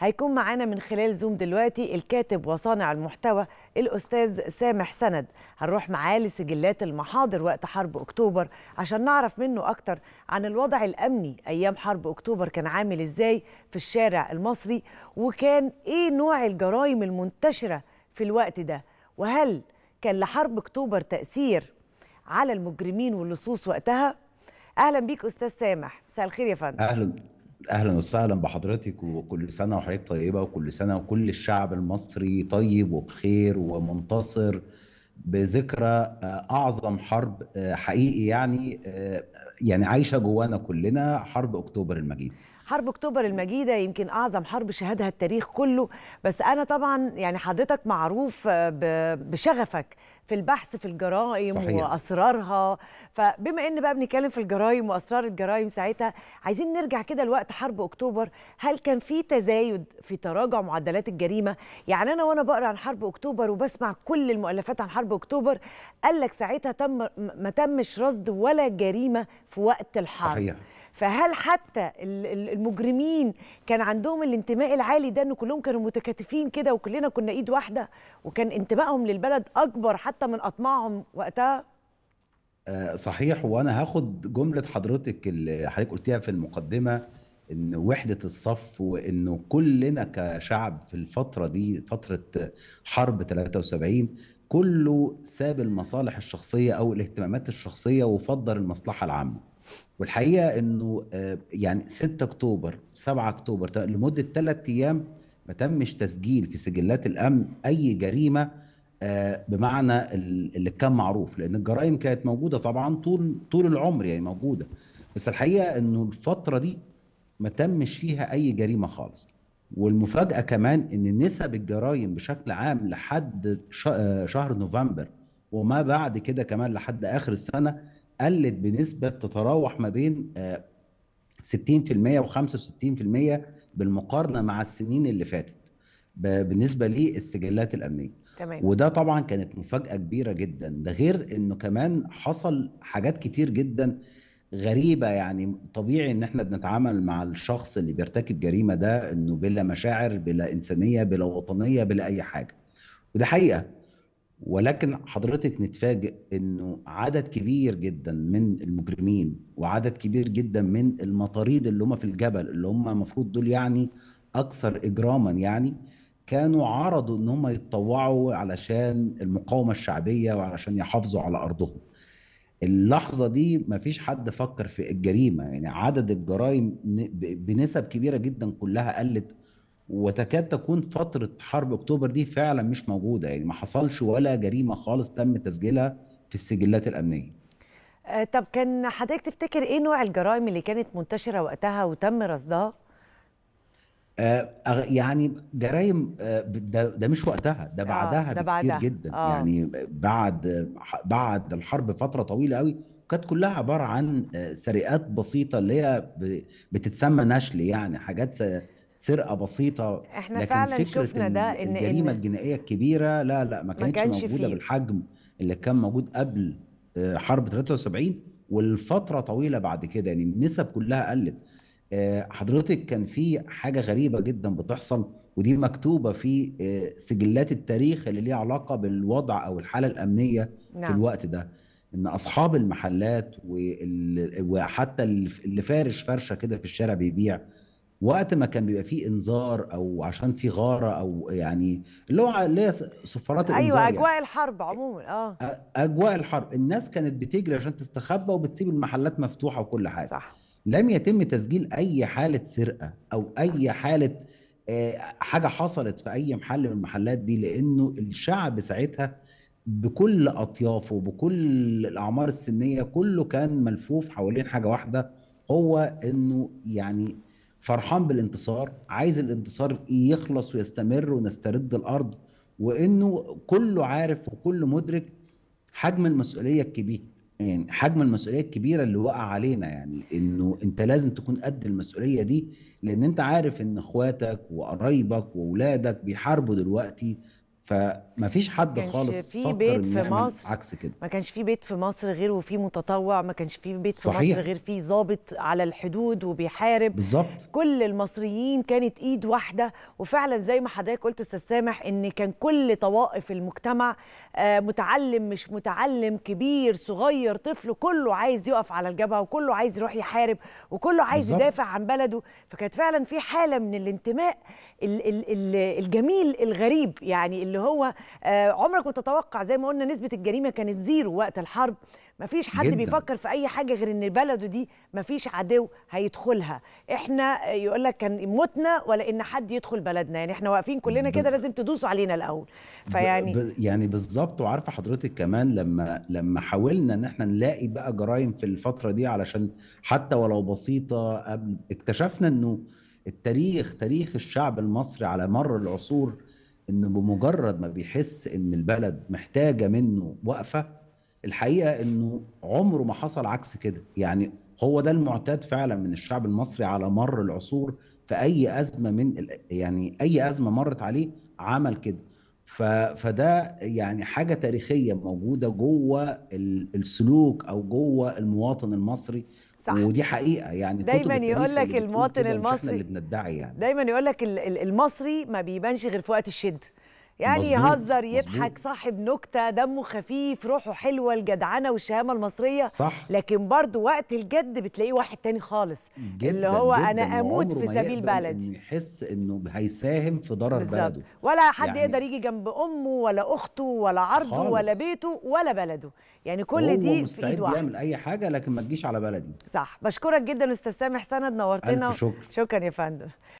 هيكون معانا من خلال زوم دلوقتي الكاتب وصانع المحتوى الأستاذ سامح سند هنروح معاه لسجلات المحاضر وقت حرب أكتوبر عشان نعرف منه أكتر عن الوضع الأمني أيام حرب أكتوبر كان عامل إزاي في الشارع المصري وكان إيه نوع الجرائم المنتشرة في الوقت ده وهل كان لحرب أكتوبر تأثير على المجرمين واللصوص وقتها؟ أهلا بيك أستاذ سامح مساء الخير يا فندم أهلا اهلا وسهلا بحضرتك وكل سنه وحضرتك طيبه وكل سنه وكل الشعب المصري طيب وبخير ومنتصر بذكرى آه، اعظم حرب آه، حقيقي يعني آه، يعني عايشه جوانا كلنا حرب اكتوبر المجيد حرب اكتوبر المجيده يمكن اعظم حرب شهدها التاريخ كله بس انا طبعا يعني حضرتك معروف آه، بشغفك في البحث في الجرائم صحيح. واسرارها فبما ان بقى بنتكلم في الجرائم واسرار الجرائم ساعتها عايزين نرجع كده لوقت حرب اكتوبر هل كان في تزايد في تراجع معدلات الجريمه يعني انا وانا بقرا عن حرب اكتوبر وبسمع كل المؤلفات عن حرب اكتوبر قال لك ساعتها تم ما تمش رصد ولا جريمه في وقت الحرب صحيح. فهل حتى المجرمين كان عندهم الانتماء العالي ده ان كلهم كانوا متكاتفين كده وكلنا كنا ايد واحده وكان انتمائهم للبلد اكبر حتى من اطماعهم وقتها آه، صحيح وانا هاخد جمله حضرتك اللي حضرتك قلتيها في المقدمه ان وحده الصف وانه كلنا كشعب في الفتره دي فتره حرب 73 كله ساب المصالح الشخصيه او الاهتمامات الشخصيه وفضل المصلحه العامه والحقيقه انه آه، يعني 6 اكتوبر 7 اكتوبر لمده ثلاث ايام ما تمش تسجيل في سجلات الامن اي جريمه آه، بمعنى اللي كان معروف لان الجرائم كانت موجوده طبعا طول طول العمر يعني موجوده بس الحقيقه انه الفتره دي ما تمش فيها اي جريمه خالص والمفاجاه كمان ان نسب الجرائم بشكل عام لحد آه، شهر نوفمبر وما بعد كده كمان لحد اخر السنه قلت بنسبه تتراوح ما بين 60% آه، و65% بالمقارنه مع السنين اللي فاتت بالنسبه للسجلات الامنيه تمام. وده طبعا كانت مفاجاه كبيره جدا ده غير انه كمان حصل حاجات كتير جدا غريبه يعني طبيعي ان احنا بنتعامل مع الشخص اللي بيرتكب جريمه ده انه بلا مشاعر بلا انسانيه بلا وطنيه بلا اي حاجه وده حقيقه ولكن حضرتك نتفاجئ انه عدد كبير جدا من المجرمين وعدد كبير جدا من المطاريد اللي هم في الجبل اللي هم المفروض دول يعني اكثر اجراما يعني كانوا عرضوا ان هم يتطوعوا علشان المقاومه الشعبيه وعلشان يحافظوا على ارضهم. اللحظه دي ما فيش حد فكر في الجريمه يعني عدد الجرائم بنسب كبيره جدا كلها قلت وتكاد تكون فتره حرب اكتوبر دي فعلا مش موجوده يعني ما حصلش ولا جريمه خالص تم تسجيلها في السجلات الامنيه آه، طب كان حضرتك تفتكر ايه نوع الجرائم اللي كانت منتشره وقتها وتم رصدها؟ آه يعني جرائم آه ده, ده مش وقتها ده آه، بعدها آه ده بكتير بعدها. جدا آه. يعني بعد بعد الحرب فتره طويله قوي كانت كلها عباره عن آه، سرقات بسيطه اللي هي بتتسمى نشل يعني حاجات سرقه بسيطه احنا لكن فعلا فكرة شفنا ده ان الجريمه إن الجنائيه الكبيره لا لا ما كانتش ما موجوده فيه. بالحجم اللي كان موجود قبل آه، حرب 73 والفتره طويله بعد كده يعني النسب كلها قلت آه، حضرتك كان في حاجه غريبه جدا بتحصل ودي مكتوبه في آه، سجلات التاريخ اللي ليها علاقه بالوضع او الحاله الامنيه نعم. في الوقت ده ان اصحاب المحلات وحتى اللي فارش فرشه كده في الشارع بيبيع وقت ما كان بيبقى فيه انذار او عشان في غاره او يعني اللي هو اللي هي صفارات أيوة، الانذار ايوه اجواء يعني. الحرب عموما اه اجواء الحرب الناس كانت بتجري عشان تستخبى وبتسيب المحلات مفتوحه وكل حاجه صح لم يتم تسجيل اي حاله سرقه او اي حاله حاجه حصلت في اي محل من المحلات دي لانه الشعب ساعتها بكل اطيافه بكل الاعمار السنيه كله كان ملفوف حوالين حاجه واحده هو انه يعني فرحان بالانتصار عايز الانتصار يخلص ويستمر ونسترد الارض وانه كله عارف وكله مدرك حجم المسؤوليه الكبيره يعني حجم المسؤوليه الكبيره اللي وقع علينا يعني انه انت لازم تكون قد المسؤوليه دي لان انت عارف ان اخواتك وقرايبك واولادك بيحاربوا دلوقتي فما فيش حد خالص في بيت في مصر عكس كده ما كانش في بيت في مصر غير وفيه متطوع ما كانش في بيت صحيح. في مصر غير فيه ظابط على الحدود وبيحارب بالظبط كل المصريين كانت ايد واحده وفعلا زي ما حضرتك قلت استاذ سامح ان كان كل طوائف المجتمع آه، متعلم مش متعلم كبير صغير طفل كله عايز يقف على الجبهه وكله عايز يروح يحارب وكله عايز بالزبط. يدافع عن بلده فكانت فعلا في حاله من الانتماء الجميل الغريب يعني اللي هو آه، عمرك ما تتوقع زي ما قلنا نسبه الجريمه كانت زيرو وقت الحرب ما فيش حد جداً. بيفكر في اي حاجه غير ان بلده دي ما فيش عدو هيدخلها احنا يقول لك كان موتنا ولا ان حد يدخل بلدنا يعني احنا واقفين كلنا كده لازم تدوسوا علينا الاول فيعني ب... ب... يعني بالظبط وعارفه حضرتك كمان لما لما حاولنا ان احنا نلاقي بقى جرائم في الفتره دي علشان حتى ولو بسيطه قبل اكتشفنا انه التاريخ تاريخ الشعب المصري على مر العصور انه بمجرد ما بيحس ان البلد محتاجه منه وقفه الحقيقه انه عمره ما حصل عكس كده يعني هو ده المعتاد فعلا من الشعب المصري على مر العصور في اي ازمه من يعني اي ازمه مرت عليه عمل كده فده يعني حاجه تاريخيه موجوده جوه السلوك او جوه المواطن المصري صح. ودي حقيقه يعني دايما يقول لك المواطن المصري اللي بندعي يعني دايما يقول لك المصري ما بيبانش غير في وقت الشده يعني يهزر يضحك صاحب نكته دمه خفيف روحه حلوه الجدعنه والشهامه المصريه صح لكن برضه وقت الجد بتلاقيه واحد تاني خالص جداً اللي هو جداً انا اموت في سبيل بلدي إن يحس انه هيساهم في ضرر بالزبط. بلده ولا حد يعني... يقدر يجي جنب امه ولا اخته ولا عرضه خالص. ولا بيته ولا بلده يعني كل دي مستعد في يعمل اي حاجه لكن ما تجيش على بلدي صح بشكرك جدا استاذ سامح سند نورتنا شكر. شكرا يا فندم